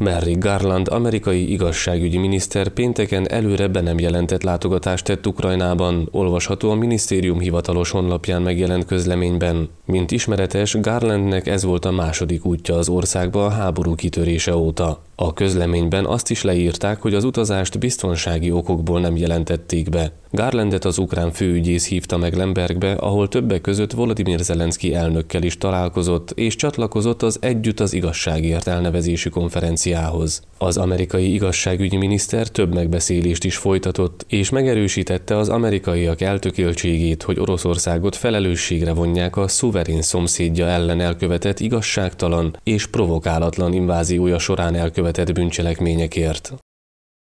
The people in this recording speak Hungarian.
Mary Garland amerikai igazságügyi miniszter pénteken előre be nem jelentett látogatást tett Ukrajnában, olvasható a minisztérium hivatalos honlapján megjelent közleményben. Mint ismeretes, Garlandnek ez volt a második útja az országba a háború kitörése óta. A közleményben azt is leírták, hogy az utazást biztonsági okokból nem jelentették be. Garlandet az ukrán főügyész hívta meg Lembergbe, ahol többek között Volodymyr Zelenszky elnökkel is találkozott, és csatlakozott az Együtt az igazságért elnevezési konferenciához. Az amerikai igazságügyi miniszter több megbeszélést is folytatott, és megerősítette az amerikaiak eltökéltségét, hogy Oroszországot felelősségre vonják a szuverén szomszédja ellen elkövetett igazságtalan és provokálatlan inváziója során elkövetett elkövetett bűncselekményekért.